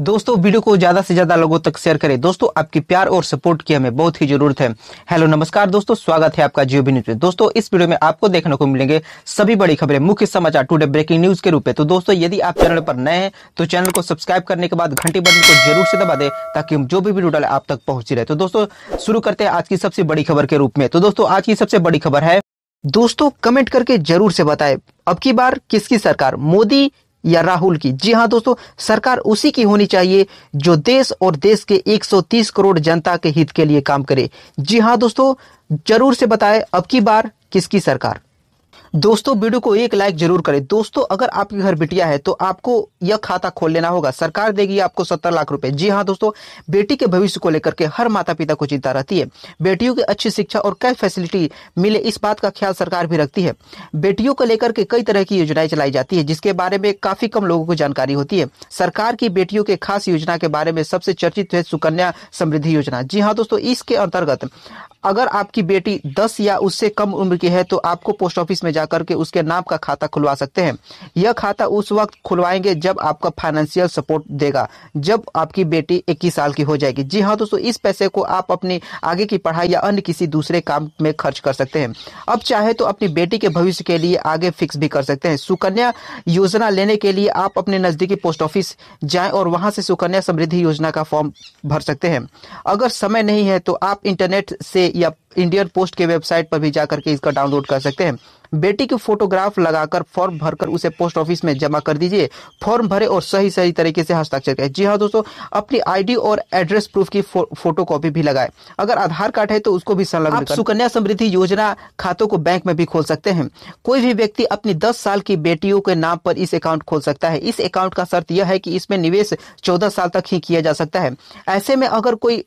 दोस्तों वीडियो को ज्यादा से ज्यादा लोगों तक शेयर करें दोस्तों आपकी प्यार और सपोर्ट की हमें बहुत ही जरूरत है हेलो नमस्कार दोस्तों स्वागत है आपका जियो भी न्यूज में दोस्तों इस वीडियो में आपको देखने को मिलेंगे सभी बड़ी खबरें मुख्य समाचार टुडे ब्रेकिंग न्यूज के रूप में तो दोस्तों यदि आप चैनल पर नए हैं तो चैनल को सब्सक्राइब करने के बाद घंटी बटन को जरूर से दबा दे ताकि हम जो भी वीडियो डाले आप तक पहुंची रहे तो दोस्तों शुरू करते हैं आज की सबसे बड़ी खबर के रूप में तो दोस्तों आज की सबसे बड़ी खबर है दोस्तों कमेंट करके जरूर से बताएं अब की बार किसकी सरकार मोदी या राहुल की जी हाँ दोस्तों सरकार उसी की होनी चाहिए जो देश और देश के 130 करोड़ जनता के हित के लिए काम करे जी हाँ दोस्तों जरूर से बताएं अब की बार किसकी सरकार दोस्तों वीडियो को एक लाइक जरूर करें दोस्तों अगर आपके घर बिटिया है तो आपको यह खाता खोल लेना होगा सरकार देगी आपको सत्तर लाख रुपए जी हाँ दोस्तों बेटी के भविष्य को लेकर के हर माता पिता को चिंता रहती है बेटियों की अच्छी शिक्षा और कई फैसिलिटी मिले इस बात का ख्याल सरकार भी रखती है बेटियों को लेकर के कई तरह की योजनाएं चलाई जाती है जिसके बारे में काफी कम लोगों को जानकारी होती है सरकार की बेटियों के खास योजना के बारे में सबसे चर्चित है सुकन्या समृद्धि योजना जी हाँ दोस्तों इसके अंतर्गत अगर आपकी बेटी दस या उससे कम उम्र की है तो आपको पोस्ट ऑफिस में जा जाकर के उसके नाम का खाता खुलवा सकते हैं यह खाता उस वक्त खुलवाएंगे जब आपका फाइनेंशियल सपोर्ट देगा जब आपकी बेटी इक्कीस साल की हो जाएगी जी हाँ दोस्तों इस पैसे को आप अपनी आगे की पढ़ाई या अन्य किसी दूसरे काम में खर्च कर सकते हैं अब चाहे तो अपनी बेटी के भविष्य के लिए आगे फिक्स भी कर सकते हैं सुकन्या योजना लेने के लिए आप अपने नजदीकी पोस्ट ऑफिस जाए और वहां से सुकन्या समृद्धि योजना का फॉर्म भर सकते हैं अगर समय नहीं है तो आप इंटरनेट से या इंडियन पोस्ट के वेबसाइट पर भी जाकर के इसका डाउनलोड कर सकते हैं बेटी की फोटोग्राफ लगाकर फॉर्म भरकर उसे पोस्ट ऑफिस में जमा कर दीजिए फॉर्म भरे और सही सही तरीके से हस्ताक्षर करें जी हाँ दोस्तों अपनी आईडी और एड्रेस प्रूफ की फो, फोटो कॉपी भी लगाए अगर आधार कार्ड है तो उसको भी संलग्न सुकन्या समृद्धि योजना खातों को बैंक में भी खोल सकते हैं कोई भी व्यक्ति अपनी दस साल की बेटियों के नाम पर इस अकाउंट खोल सकता है इस अकाउंट का शर्त यह है कि इसमें निवेश चौदह साल तक ही किया जा सकता है ऐसे में अगर कोई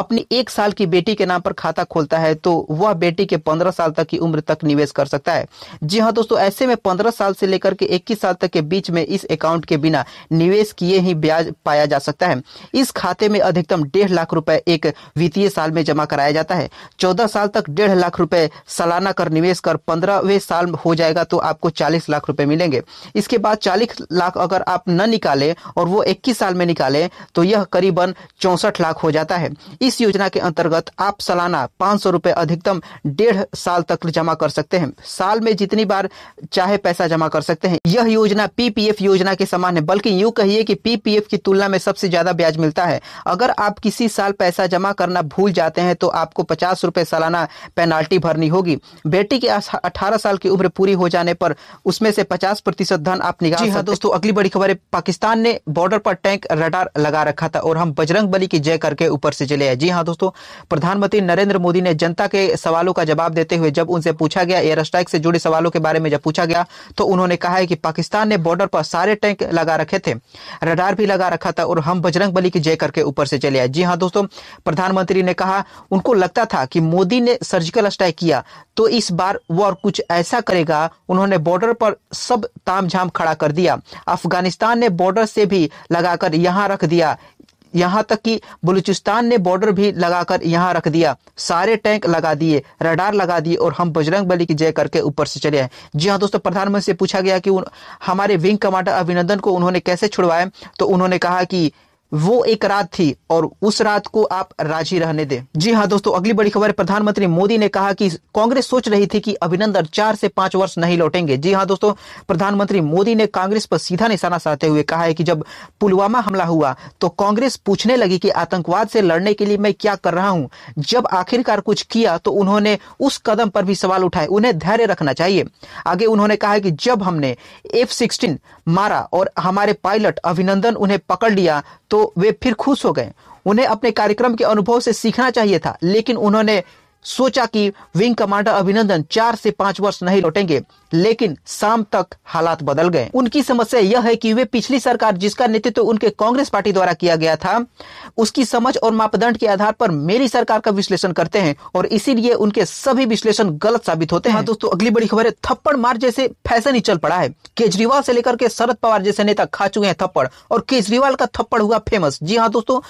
अपनी एक साल की बेटी के नाम पर खाता खोलता है तो वह बेटी के पंद्रह साल तक की उम्र तक निवेश कर सकता है जी हाँ दोस्तों ऐसे में पंद्रह साल से लेकर के इक्कीस साल तक के बीच में इस अकाउंट के बिना निवेश किए ही ब्याज पाया जा सकता है इस खाते में अधिकतम डेढ़ लाख रुपए एक वित्तीय साल में जमा कराया जाता है चौदह साल तक डेढ़ लाख रुपए सालाना कर निवेश कर पंद्रहवें साल हो जाएगा तो आपको चालीस लाख रुपए मिलेंगे इसके बाद चालीस लाख अगर आप न निकाले और वो इक्कीस साल में निकाले तो यह करीबन चौसठ लाख हो जाता है इस योजना के अंतर्गत आप सालाना पाँच सौ रूपए अधिकतम डेढ़ साल तक जमा कर सकते हैं साल में जितनी बार चाहे पैसा जमा कर सकते हैं यह योजना पीपीएफ योजना के समान है बल्कि यू कहिए कि पीपीएफ की तुलना में सबसे ज्यादा ब्याज मिलता है अगर आप किसी साल पैसा जमा करना भूल जाते हैं तो आपको पचास रूपए सालाना पेनाल्टी भरनी होगी बेटी की अठारह साल की उम्र पूरी हो जाने पर उसमें से पचास प्रतिशत धन आप निकाल हाँ सकते दोस्तों अगली बड़ी खबर है पाकिस्तान ने बॉर्डर पर टैंक रडार लगा रखा था और हम बजरंग बली की जय करके ऊपर से चले गया जी हाँ दोस्तों प्रधानमंत्री नरेंद्र मोदी ने जनता के सवालों का जवाब देते हुए जब उनसे पूछा गया एयर स्ट्राइक से जुड़े सवालों के बारे में जब पूछा गया तो उन्होंने कहा है कि पाकिस्तान ने बॉर्डर पर सारे टैंक लगा रखे थे रडार भी लगा रखा था और हम बजरंग बली की जय करके ऊपर से चले आए जी हाँ दोस्तों प्रधानमंत्री ने कहा उनको लगता था कि मोदी ने सर्जिकल स्ट्राइक किया तो इस बार वो और कुछ ऐसा करेगा उन्होंने बॉर्डर पर सब तामझाम खड़ा कर दिया अफगानिस्तान ने बॉर्डर से भी लगाकर यहां रख दिया यहाँ तक कि बलूचिस्तान ने बॉर्डर भी लगाकर यहाँ रख दिया सारे टैंक लगा दिए रडार लगा दिए और हम बजरंग बली की जय करके ऊपर से चले आए जी हाँ दोस्तों प्रधानमंत्री से पूछा गया कि हमारे विंग कमांडर अभिनंदन को उन्होंने कैसे छुड़वाया तो उन्होंने कहा कि वो एक रात थी और उस रात को आप राजी रहने दें जी हाँ दोस्तों अगली बड़ी खबर प्रधानमंत्री मोदी ने कहा कि कांग्रेस सोच रही थी कि अभिनंदन चार से पांच वर्ष नहीं लौटेंगे जी हाँ दोस्तों प्रधानमंत्री मोदी ने कांग्रेस पर सीधा निशाना साधते हुए कहा है कि जब पुलवामा हमला हुआ तो कांग्रेस पूछने लगी कि आतंकवाद से लड़ने के लिए मैं क्या कर रहा हूँ जब आखिरकार कुछ किया तो उन्होंने उस कदम पर भी सवाल उठाए उन्हें धैर्य रखना चाहिए आगे उन्होंने कहा कि जब हमने एफ सिक्सटीन मारा और हमारे पायलट अभिनंदन उन्हें पकड़ लिया तो वे फिर खुश हो गए उन्हें अपने कार्यक्रम के अनुभव से सीखना चाहिए था लेकिन उन्होंने सोचा कि विंग कमांडर अभिनंदन चार से पांच वर्ष नहीं लौटेंगे लेकिन शाम तक हालात बदल गए उनकी समस्या यह है कि वे पिछली सरकार जिसका नेतृत्व तो उनके कांग्रेस पार्टी द्वारा किया गया था उसकी समझ और मापदंड के आधार पर मेरी सरकार का विश्लेषण करते हैं और इसीलिए उनके सभी विश्लेषण गलत साबित होते हैं हाँ, दोस्तों अगली बड़ी खबर है थप्पड़ मार जैसे फैशन ही चल पड़ा है केजरीवाल से लेकर के शरद पवार जैसे नेता खा चुके हैं थप्पड़ और केजरीवाल का थप्पड़ हुआ फेमस जी हाँ दोस्तों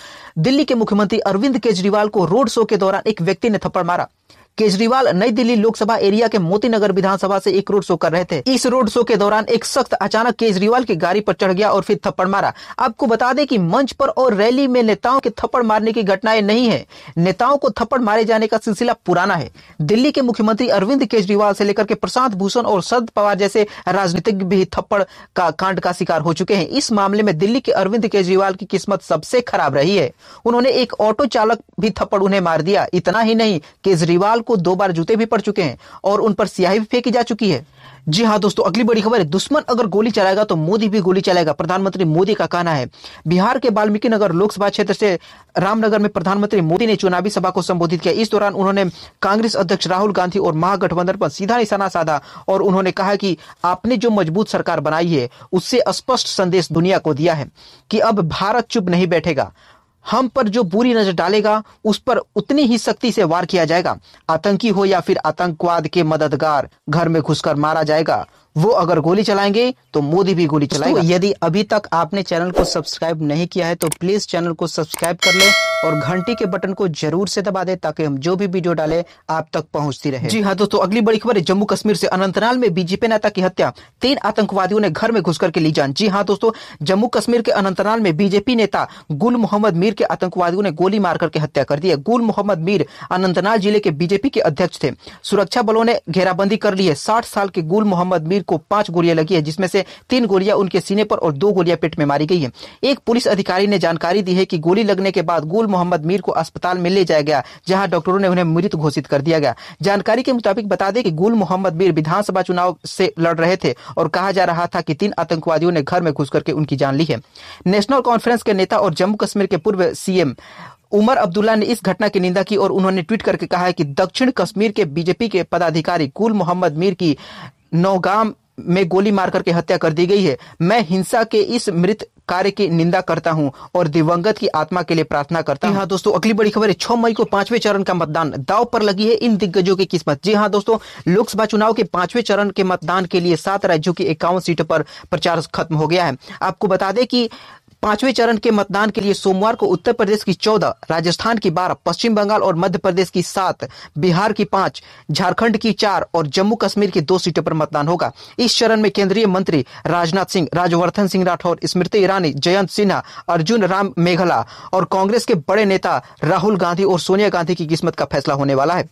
दिल्ली के मुख्यमंत्री अरविंद केजरीवाल को रोड शो के दौरान एक व्यक्ति ने थप्पड़ मारा केजरीवाल नई दिल्ली लोकसभा एरिया के मोती नगर विधानसभा से एक रोड शो कर रहे थे इस रोड शो के दौरान एक शख्स अचानक केजरीवाल की गाड़ी पर चढ़ गया और फिर थप्पड़ मारा आपको बता दें कि मंच पर और रैली में नेताओं के थप्पड़ मारने की घटनाएं नहीं है नेताओं को थप्पड़ मारे जाने का सिलसिला पुराना है दिल्ली के मुख्यमंत्री अरविंद केजरीवाल से लेकर के प्रशांत भूषण और शरद पवार जैसे राजनीतिज्ञ भी थप्पड़ का कांड का शिकार हो चुके हैं इस मामले में दिल्ली के अरविंद केजरीवाल की किस्मत सबसे खराब रही है उन्होंने एक ऑटो चालक भी थप्पड़ उन्हें मार दिया इतना ही नहीं केजरीवाल अग्रवाल को दो बार जूते भी पड़ चुके हैं और उन पर स्याही भी फेंकी जा चुकी है जी हाँ दोस्तों अगली बड़ी खबर है दुश्मन अगर गोली चलाएगा तो मोदी भी गोली चलाएगा प्रधानमंत्री मोदी का कहना है बिहार के वाल्मीकि नगर लोकसभा क्षेत्र से रामनगर में प्रधानमंत्री मोदी ने चुनावी सभा को संबोधित किया इस दौरान उन्होंने कांग्रेस अध्यक्ष राहुल गांधी और महागठबंधन पर सीधा निशाना साधा और उन्होंने कहा कि आपने जो मजबूत सरकार बनाई है उससे स्पष्ट संदेश दुनिया को दिया है कि अब भारत चुप नहीं बैठेगा हम पर जो बुरी नजर डालेगा उस पर उतनी ही सख्ती से वार किया जाएगा आतंकी हो या फिर आतंकवाद के मददगार घर में घुसकर मारा जाएगा वो अगर गोली चलाएंगे तो मोदी भी गोली चलाएगा तो यदि अभी तक आपने चैनल को सब्सक्राइब नहीं किया है तो प्लीज चैनल को सब्सक्राइब कर लें और घंटी के बटन को जरूर से दबा दें ताकि हम जो भी वीडियो डालें आप तक पहुंचती रहे जी हाँ दोस्तों तो अगली बड़ी खबर है जम्मू कश्मीर से अनंतनाग में बीजेपी नेता की हत्या तीन आतंकवादियों ने घर में घुस करके ली जान जी हाँ दोस्तों जम्मू कश्मीर के अनंतनाग में बीजेपी नेता गुल मोहम्मद मीर के आतंकवादियों ने गोली मार करके हत्या कर दी है गुल मोहम्मद मीर अनंतनाग जिले के बीजेपी के अध्यक्ष थे सुरक्षा बलों ने घेराबंदी कर ली है साठ साल के गुल मोहम्मद मीर शरीर को पांच गोलियां लगी है जिसमें से तीन गोलियां उनके सीने पर और दो गोलियां पेट में मारी गई है एक पुलिस अधिकारी ने जानकारी दी है कि गोली लगने के बाद गुल मोहम्मद मीर को अस्पताल में ले जाया गया जहां डॉक्टरों ने उन्हें मृत घोषित कर दिया गया जानकारी के मुताबिक बता दें कि गुल मोहम्मद मीर विधानसभा चुनाव से लड़ रहे थे और कहा जा रहा था कि तीन आतंकवादियों ने घर में घुस करके उनकी जान ली है नेशनल कॉन्फ्रेंस के नेता और जम्मू कश्मीर के पूर्व सीएम उमर अब्दुल्ला ने इस घटना की निंदा की और उन्होंने ट्वीट करके कहा है कि दक्षिण कश्मीर के बीजेपी के पदाधिकारी गुल मोहम्मद मीर की नौगाम में गोली मार करके हत्या कर दी गई है मैं हिंसा के इस मृत कार्य की निंदा करता हूं और दिवंगत की आत्मा के लिए प्रार्थना करता हूं हाँ दोस्तों अगली बड़ी खबर है छह मई को पांचवे चरण का मतदान दाव पर लगी है इन दिग्गजों की किस्मत जी हाँ दोस्तों लोकसभा चुनाव के पांचवे चरण के मतदान के लिए सात राज्यों की इक्यावन सीटों पर प्रचार खत्म हो गया है आपको बता दें कि पांचवें चरण के मतदान के लिए सोमवार को उत्तर प्रदेश की चौदह राजस्थान की बारह पश्चिम बंगाल और मध्य प्रदेश की सात बिहार की पांच झारखंड की चार और जम्मू कश्मीर की दो सीटों पर मतदान होगा इस चरण में केंद्रीय मंत्री राजनाथ सिंह राज्यवर्धन सिंह राठौर स्मृति ईरानी जयंत सिन्हा अर्जुन राम मेघला और कांग्रेस के बड़े नेता राहुल गांधी और सोनिया गांधी की किस्मत का फैसला होने वाला है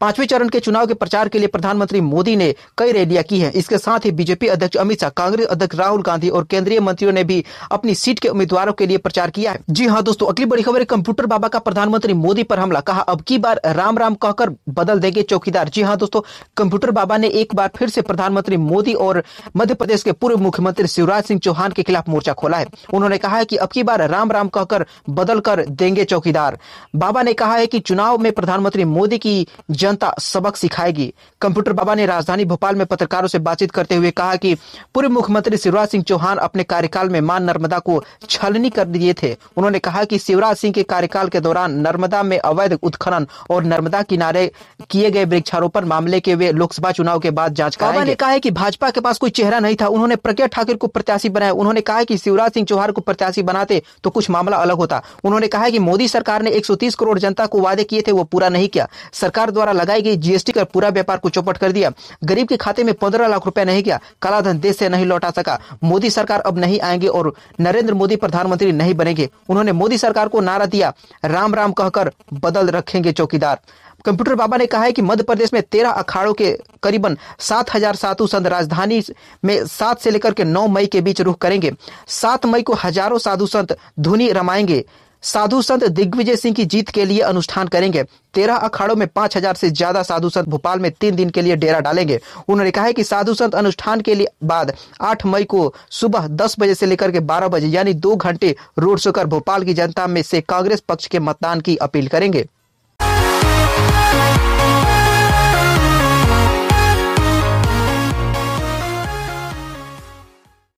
पांचवें चरण के चुनाव के प्रचार के लिए प्रधानमंत्री मोदी ने कई रैलियां की हैं इसके साथ ही बीजेपी अध्यक्ष अमित शाह कांग्रेस अध्यक्ष राहुल गांधी और केंद्रीय मंत्रियों ने भी अपनी सीट के उम्मीदवारों के लिए प्रचार किया है जी हाँ दोस्तों अगली बड़ी खबर कंप्यूटर बाबा का प्रधानमंत्री मोदी पर हमला कहा अब की बार राम राम कहकर बदल देंगे चौकीदार जी हाँ दोस्तों कंप्यूटर बाबा ने एक बार फिर से प्रधानमंत्री मोदी और मध्य प्रदेश के पूर्व मुख्यमंत्री शिवराज सिंह चौहान के खिलाफ मोर्चा खोला है उन्होंने कहा है कि अब की बार राम राम कहकर बदल कर देंगे चौकीदार बाबा ने कहा है कि चुनाव में प्रधानमंत्री मोदी की जनता सबक सिखाएगी कंप्यूटर बाबा ने राजधानी भोपाल में पत्रकारों से बातचीत करते हुए कहा कि पूर्व मुख्यमंत्री शिवराज सिंह चौहान अपने कार्यकाल में मान नर्मदा को छलनी कर दिए थे उन्होंने कहा कि शिवराज सिंह के कार्यकाल के दौरान नर्मदा में अवैध उत्खनन और नर्मदा किनारे किए गए वृक्षारोपण मामले के वे लोकसभा चुनाव के बाद जांच बाबा ने कहा कि भाजपा के पास कोई चेहरा नहीं था उन्होंने प्रज्ञा ठाकुर को प्रत्याशी बनाया उन्होंने कहा कि शिवराज सिंह चौहान को प्रत्याशी बनाते तो कुछ मामला अलग होता उन्होंने कहा कि मोदी सरकार ने 130 करोड़ जनता को वादे किए थे वो पूरा नहीं किया सरकार सरकार द्वारा लगाई गई जीएसटी कर पूरा व्यापार को चौपट कर दिया गरीब के खाते में पंद्रह लाख रुपया नहीं गया कालाधन देश से नहीं लौटा सका मोदी सरकार अब नहीं आएंगे और नरेंद्र मोदी प्रधानमंत्री नहीं बनेंगे उन्होंने मोदी सरकार को नारा दिया राम राम कहकर बदल रखेंगे चौकीदार कंप्यूटर बाबा ने कहा है कि मध्य प्रदेश में तेरह अखाड़ों के करीबन सात हजार साधु संत राजधानी में सात से लेकर के नौ मई के बीच रुख करेंगे सात मई को हजारों साधु संत धुनी रमाएंगे साधु संत दिग्विजय सिंह की जीत के लिए अनुष्ठान करेंगे तेरह अखाड़ों में पांच हजार से ज्यादा साधु संत भोपाल में तीन दिन के लिए डेरा डालेंगे उन्होंने कहा है कि साधु संत अनुष्ठान के लिए बाद आठ मई को सुबह दस बजे से लेकर के बारह बजे यानी दो घंटे रोड शो कर भोपाल की जनता में से कांग्रेस पक्ष के मतदान की अपील करेंगे